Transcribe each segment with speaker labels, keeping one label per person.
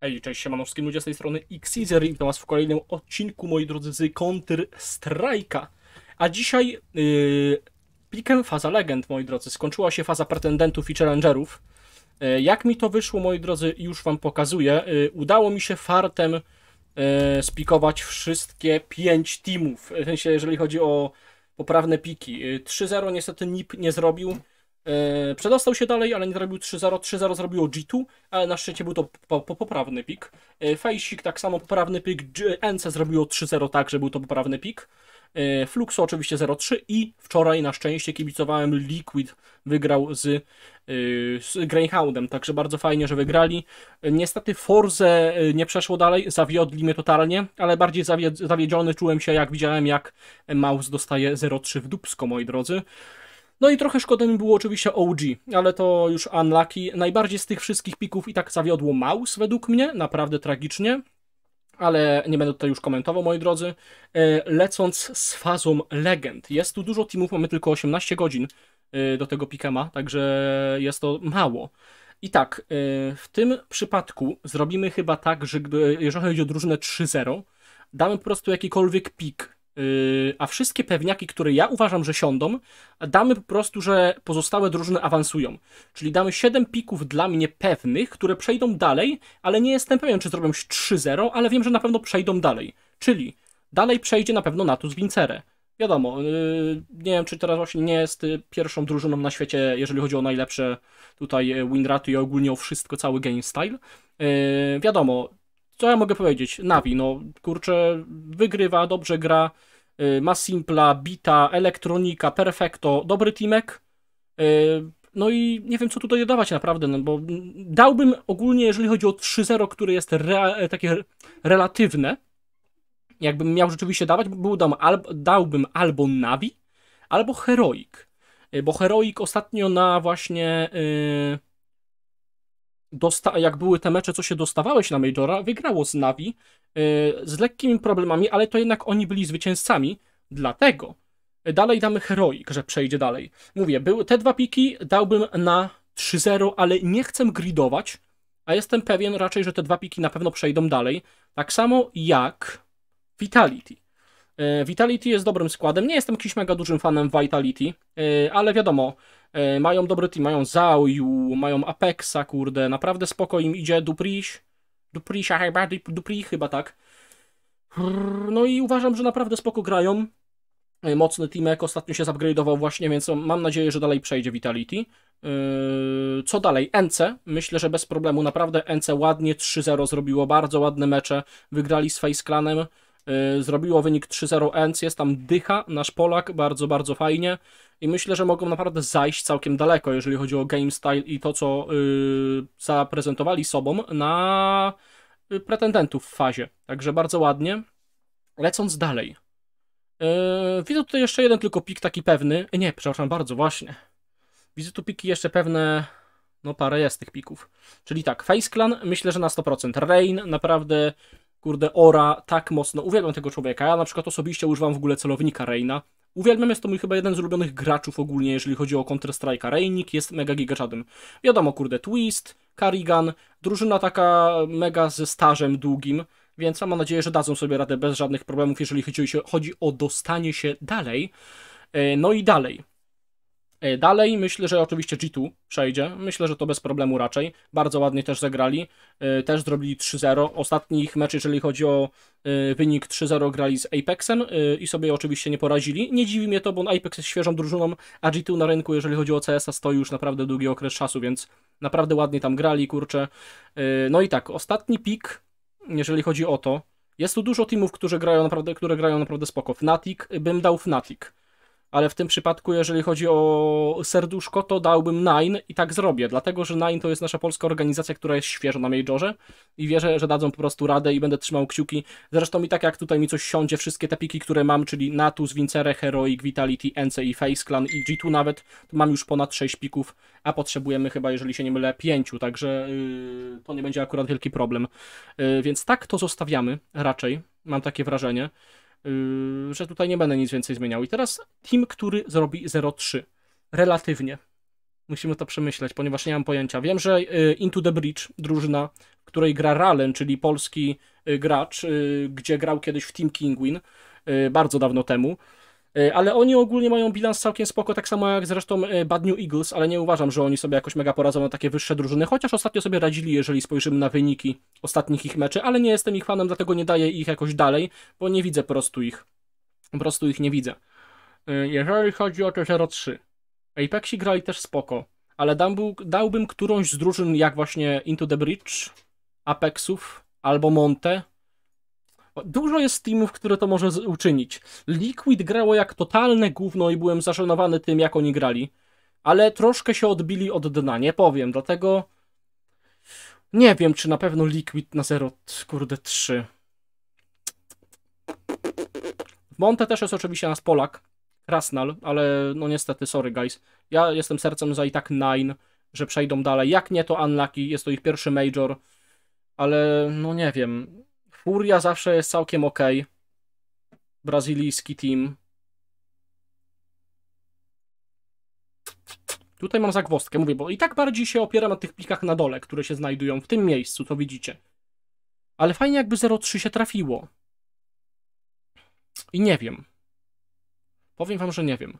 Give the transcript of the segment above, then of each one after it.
Speaker 1: Ej, cześć, siemano wszystkim ludzie z tej strony Xeaser i witam was w kolejnym odcinku, moi drodzy, z Counter Strike'a. A dzisiaj yy, pikiem faza legend, moi drodzy. Skończyła się faza pretendentów i challengerów. Yy, jak mi to wyszło, moi drodzy, już wam pokazuję. Yy, udało mi się fartem yy, spikować wszystkie 5 teamów. W sensie, jeżeli chodzi o poprawne piki. Yy, 3-0 niestety NIP nie zrobił. E, przedostał się dalej, ale nie zrobił 3-0. 3-0 zrobiło G2, ale na szczęście był to po, po, poprawny pik. Yy, e, Fejsik tak samo poprawny pik. NC zrobiło 3-0 tak, że był to poprawny pik. Yy, e, Fluxo oczywiście 0-3 i wczoraj na szczęście kibicowałem Liquid wygrał z, z Greyhoundem, także bardzo fajnie, że wygrali. Niestety Forze nie przeszło dalej, zawiodli mnie totalnie, ale bardziej zawiedziony czułem się jak widziałem jak Mouse dostaje 0-3 w dupsko moi drodzy. No i trochę szkoda mi było oczywiście OG, ale to już unlucky. Najbardziej z tych wszystkich pików i tak zawiodło Maus według mnie, naprawdę tragicznie. Ale nie będę tutaj już komentował, moi drodzy. E, lecąc z fazą legend. Jest tu dużo teamów, mamy tylko 18 godzin e, do tego pikema, także jest to mało. I tak, e, w tym przypadku zrobimy chyba tak, że jeżeli chodzi o drużynę 3-0, damy po prostu jakikolwiek pik a wszystkie pewniaki, które ja uważam, że siądą, damy po prostu, że pozostałe drużyny awansują. Czyli damy 7 pików dla mnie pewnych, które przejdą dalej, ale nie jestem pewien, czy zrobią 3-0, ale wiem, że na pewno przejdą dalej. Czyli dalej przejdzie na pewno Natus Vincere. Wiadomo, y, nie wiem, czy teraz właśnie nie jest y, pierwszą drużyną na świecie, jeżeli chodzi o najlepsze tutaj y, win raty i ogólnie o wszystko, cały game style. Wiadomo, co ja mogę powiedzieć? Navi, no kurczę, wygrywa, dobrze gra, y, ma Simpla, Bita, Elektronika, Perfecto, dobry teamek. Y, no i nie wiem, co tutaj dodawać naprawdę, no bo dałbym ogólnie, jeżeli chodzi o 3-0, które jest e, takie relatywne, jakbym miał rzeczywiście dawać, był dam, al, dałbym albo Navi, albo Heroik. Y, bo Heroik ostatnio na właśnie... Yy, dosta- jak były te mecze, co się dostawałeś na Majora, wygrało z Navi yy, z lekkimi problemami, ale to jednak oni byli zwycięzcami, dlatego e, dalej damy heroik, że przejdzie dalej. Mówię, były te dwa piki dałbym na 3-0, ale nie chcę gridować, a jestem pewien raczej, że te dwa piki na pewno przejdą dalej. Tak samo jak Vitality. E, Vitality jest dobrym składem. Nie jestem jakimś mega dużym fanem Vitality, ale wiadomo, E, mają dobry team, mają Zauju, mają Apexa, kurde, naprawdę spoko im idzie, Dupriś, Duprisia chyba, Dupri chyba tak. No i uważam, że naprawdę spoko grają. E, mocny teamek, ostatnio się zupgrade'ował właśnie, więc mam nadzieję, że dalej przejdzie Vitality. E, co dalej? NC. Myślę, że bez problemu. Naprawdę NC ładnie 3-0 zrobiło. Bardzo ładne mecze. Wygrali z Face Clanem. Zrobiło wynik 3-0 NC. Jest tam dycha, nasz Polak. Bardzo, bardzo fajnie i myślę, że mogą naprawdę zajść całkiem daleko, jeżeli chodzi o game style i to, co y, zaprezentowali sobą na y, pretendentów w fazie. Także bardzo ładnie. Lecąc dalej. Yy, widzę tutaj jeszcze jeden tylko pik taki pewny. E, nie, przepraszam bardzo, właśnie. Widzę tu piki jeszcze pewne. No parę jest tych pików. Czyli tak, Face Clan myślę, że na 100%. Rain naprawdę, kurde, ora, tak mocno. Uwielbiam tego człowieka. Ja na przykład osobiście używam w ogóle celownika Reina Uwielbiam, jest to mój chyba jeden z ulubionych graczów ogólnie, jeżeli chodzi o Counter-Strike'a. Rejnik jest mega gigaczadem. Wiadomo, kurde, Twist, Karigan, drużyna taka mega ze stażem długim, więc mam nadzieję, że dadzą sobie radę bez żadnych problemów, jeżeli chodzi o dostanie się dalej. E, no i dalej. E, dalej myślę, że oczywiście G2 przejdzie. Myślę, że to bez problemu raczej. Bardzo ładnie też zagrali. E, też zrobili 3-0. Ostatni ich mecz, jeżeli chodzi o e, wynik 3-0, grali z Apexem i sobie oczywiście nie poradzili. Nie dziwi mnie to, bo Apex jest świeżą drużyną, a G2 na rynku, jeżeli chodzi o CS-a, stoi już naprawdę długi okres czasu, więc naprawdę ładnie tam grali, kurczę. No i tak, ostatni pik, jeżeli chodzi o to, jest tu dużo teamów, które grają naprawdę, które grają naprawdę spoko. Fnatic, bym dał Fnatic ale w tym przypadku, jeżeli chodzi o serduszko, to dałbym Nine i tak zrobię, dlatego że Nine to jest nasza polska organizacja, która jest świeża na Majorze i wierzę, że dadzą po prostu radę i będę trzymał kciuki. Zresztą i tak jak tutaj mi coś siądzie, wszystkie te piki, które mam, czyli Natus, Vincere, Heroic, Vitality, NC i Face Clan i G2 nawet, to mam już ponad 6 pików, a potrzebujemy chyba, jeżeli się nie mylę, 5, także yy, to nie będzie akurat wielki problem. Yy, więc tak to zostawiamy raczej, mam takie wrażenie. Yy, że tutaj nie będę nic więcej zmieniał. I teraz team, który zrobi 0-3. Relatywnie. Musimy to przemyśleć, ponieważ nie mam pojęcia. Wiem, że yy, Into the Bridge, drużyna, w której gra Ralen, czyli polski yy, gracz, gdzie grał kiedyś w Team Kinguin, bardzo dawno temu, E, ale oni ogólnie mają bilans całkiem spoko, tak samo jak zresztą e, Bad New Eagles, ale nie uważam, że oni sobie jakoś mega poradzą na takie wyższe drużyny, chociaż ostatnio sobie radzili, jeżeli spojrzymy na wyniki ostatnich ich meczy, ale nie jestem ich fanem, dlatego nie daję ich jakoś dalej, bo nie widzę po prostu ich. Po prostu ich nie widzę. E, jeżeli chodzi o te 03, 3 Apexi grali też spoko, ale dałbym, dałbym którąś z drużyn jak właśnie Into the Bridge, Apexów albo Monte, Dużo jest teamów, które to może uczynić. Liquid grało jak totalne gówno i byłem zażenowany tym, jak oni grali. Ale troszkę się odbili od dna, nie powiem, dlatego... Nie wiem, czy na pewno Liquid na 0, kurde, 3. W Monte też jest oczywiście nas Polak, Krasnal, ale no niestety, sorry guys. Ja jestem sercem za i tak Nine, że przejdą dalej. Jak nie, to Unlucky, jest to ich pierwszy major, ale no nie wiem. Furia zawsze jest całkiem ok. Brazylijski team. Tutaj mam zagwostkę, mówię, bo i tak bardziej się opieram na tych plikach na dole, które się znajdują w tym miejscu, to widzicie. Ale fajnie jakby 0,3 się trafiło. I nie wiem. Powiem wam, że nie wiem.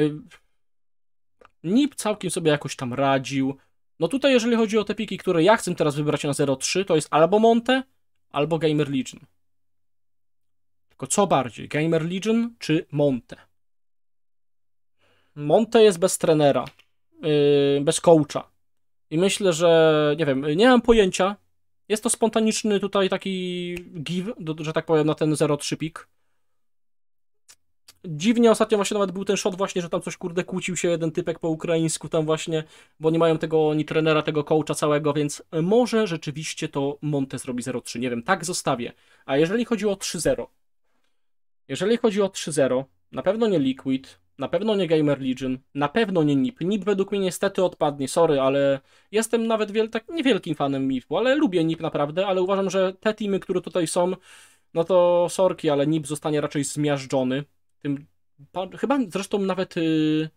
Speaker 1: Y, NIP całkiem sobie jakoś tam radził. No tutaj, jeżeli chodzi o te piki, które ja chcę teraz wybrać na 0,3, to jest albo Monte, albo Gamer Legion. Tylko co bardziej, Gamer Legion czy Monte? Monte jest bez trenera, yy, bez coacha. I myślę, że nie wiem, nie mam pojęcia. Jest to spontaniczny tutaj taki give, że tak powiem, na ten 0-3 pik. Dziwnie ostatnio właśnie nawet był ten shot właśnie, że tam coś kurde kłócił się jeden typek po ukraińsku tam właśnie, bo nie mają tego oni trenera, tego coacha całego, więc może rzeczywiście to Monte zrobi 0-3, nie wiem, tak zostawię. A jeżeli chodzi o 3-0, jeżeli chodzi o 3-0, na pewno nie Liquid, na pewno nie Gamer Legion, na pewno nie NIP. NIP według mnie niestety odpadnie, sorry, ale jestem nawet wiel- tak niewielkim fanem NiP, ale lubię NIP naprawdę, ale uważam, że te teamy, które tutaj są, no to sorki, ale NIP zostanie raczej zmiażdżony tym, chyba zresztą nawet y,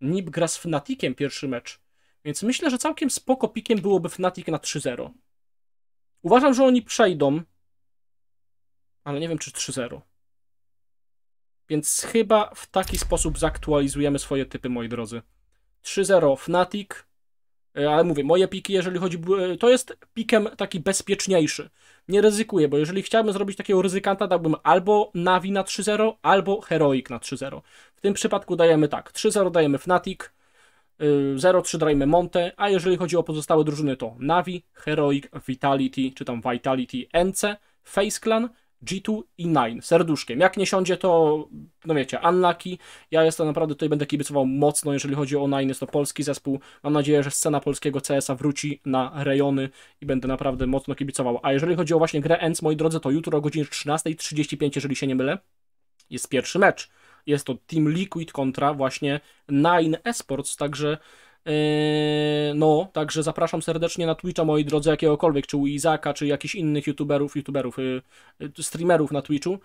Speaker 1: Nip gra z Fnaticiem pierwszy mecz, więc myślę, że całkiem spoko pikiem byłoby Fnatic na 3-0. Uważam, że oni przejdą, ale nie wiem czy 3-0. Więc chyba w taki sposób zaktualizujemy swoje typy, moi drodzy. 3-0 Fnatic, E, ale mówię, moje piki, jeżeli chodzi, e, to jest pikiem taki bezpieczniejszy. Nie ryzykuję, bo jeżeli chciałbym zrobić takiego ryzykanta, dałbym albo Navi na 3-0, albo Heroic na 3-0. W tym przypadku dajemy tak, 3-0 dajemy Fnatic, 0-3 y, dajemy Monte, a jeżeli chodzi o pozostałe drużyny to Navi, Heroic, Vitality, czy tam Vitality, NC, Clan, G2 i Nine serduszkiem. Jak nie siądzie, to no wiecie, unlucky. Ja jestem naprawdę tutaj będę kibicował mocno, jeżeli chodzi o Nine, jest to polski zespół. Mam nadzieję, że scena polskiego CS-a wróci na rejony i będę naprawdę mocno kibicował. A jeżeli chodzi o właśnie grę ENC, moi drodzy, to jutro o godzinie 13.35, jeżeli się nie mylę, jest pierwszy mecz. Jest to Team Liquid kontra właśnie Nine Esports, także Yy, no, także zapraszam serdecznie na Twitcha, moi drodzy, jakiegokolwiek, czy u Izaka, czy jakichś innych youtuberów, youtuberów, yy, yy, streamerów na Twitchu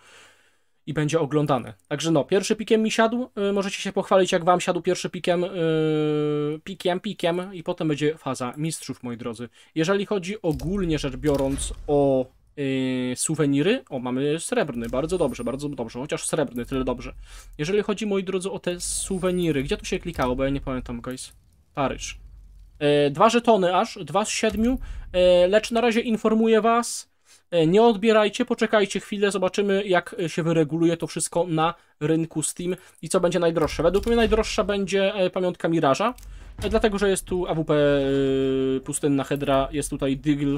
Speaker 1: i będzie oglądane. Także no, pierwszy pikiem mi siadł, możecie się pochwalić, jak wam siadł pierwszy pikiem, pikiem, pikiem i potem będzie faza mistrzów, moi drodzy. Jeżeli chodzi ogólnie rzecz biorąc o suweniry. O, mamy srebrny, bardzo dobrze, bardzo dobrze, chociaż srebrny, tyle dobrze. Jeżeli chodzi, moi drodzy, o te suweniry, gdzie tu się klikało, bo ja nie pamiętam, guys. Paryż. E, dwa żetony aż, dwa z siedmiu, e, lecz na razie informuję Was, e, nie odbierajcie, poczekajcie chwilę, zobaczymy jak się wyreguluje to wszystko na rynku Steam i co będzie najdroższe. Według mnie najdroższa będzie pamiątka Miraża, dlatego że jest tu AWP Pustynna Hedra, jest tutaj Digl,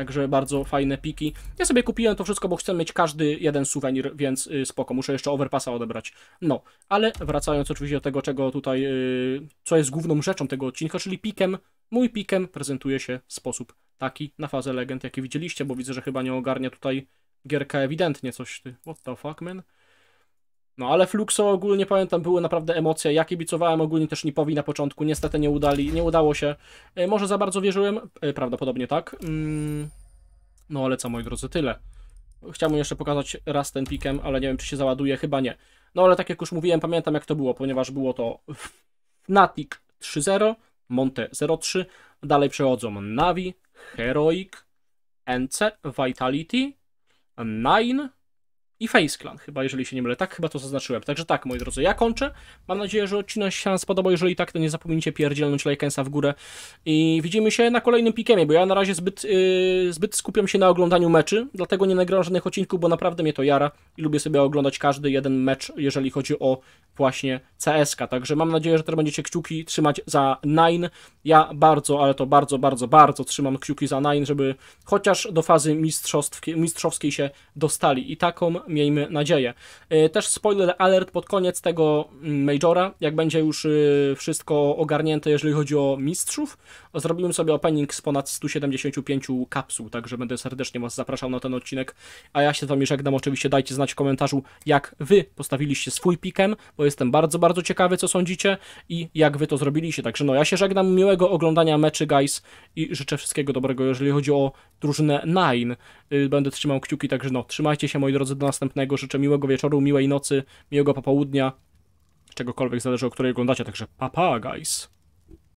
Speaker 1: Także bardzo fajne piki. Ja sobie kupiłem to wszystko, bo chcę mieć każdy jeden suwenir, więc y, spoko, muszę jeszcze overpassa odebrać. No, ale wracając oczywiście do tego, czego tutaj, y, co jest główną rzeczą tego odcinka, czyli pikiem. Mój pikiem prezentuje się w sposób taki na fazę legend, jaki widzieliście, bo widzę, że chyba nie ogarnia tutaj gierka ewidentnie coś, ty. What the fuck, man? No ale Fluxo ogólnie pamiętam, były naprawdę emocje. Ja kibicowałem ogólnie też Nipowi na początku, niestety nie udali, nie udało się. E, może za bardzo wierzyłem, e, prawdopodobnie tak. Mm, no ale co moi drodzy, tyle. Chciałbym jeszcze pokazać raz ten pikiem, ale nie wiem czy się załaduje, chyba nie. No ale tak jak już mówiłem, pamiętam jak to było, ponieważ było to Fnatic 3-0, Monte 0-3, dalej przechodzą Navi, Heroic, NC, Vitality, Nine, i Face Clan, chyba, jeżeli się nie mylę. Tak, chyba to zaznaczyłem. Także tak, moi drodzy, ja kończę. Mam nadzieję, że odcinek się spodobał. Jeżeli tak, to nie zapomnijcie pierdzielnąć lajkensa w górę. I widzimy się na kolejnym pikemie, bo ja na razie zbyt, yy, zbyt skupiam się na oglądaniu meczy, dlatego nie nagrałem żadnych odcinków, bo naprawdę mnie to jara i lubię sobie oglądać każdy jeden mecz, jeżeli chodzi o właśnie CSK. Także mam nadzieję, że teraz będziecie kciuki trzymać za Nine. Ja bardzo, ale to bardzo, bardzo, bardzo trzymam kciuki za Nine, żeby chociaż do fazy mistrzostw, mistrzowskiej się dostali. I taką miejmy nadzieję. E, też spoiler alert pod koniec tego mm, Majora, jak będzie już e, wszystko ogarnięte, jeżeli chodzi o mistrzów. Zrobiłem sobie opening z ponad 175 kapsuł, także będę serdecznie Was zapraszał na ten odcinek, a ja się z Wami żegnam. Oczywiście dajcie znać w komentarzu, jak Wy postawiliście swój pikem, bo jestem bardzo, bardzo ciekawy, co sądzicie i jak Wy to zrobiliście. Także no, ja się żegnam, miłego oglądania meczy, guys, i życzę wszystkiego dobrego, jeżeli chodzi o drużynę Nine. Y, będę trzymał kciuki, także no, trzymajcie się, moi drodzy, do nas następnego. Życzę miłego wieczoru, miłej nocy, miłego popołudnia, czegokolwiek zależy, o której oglądacie. Także papa, guys!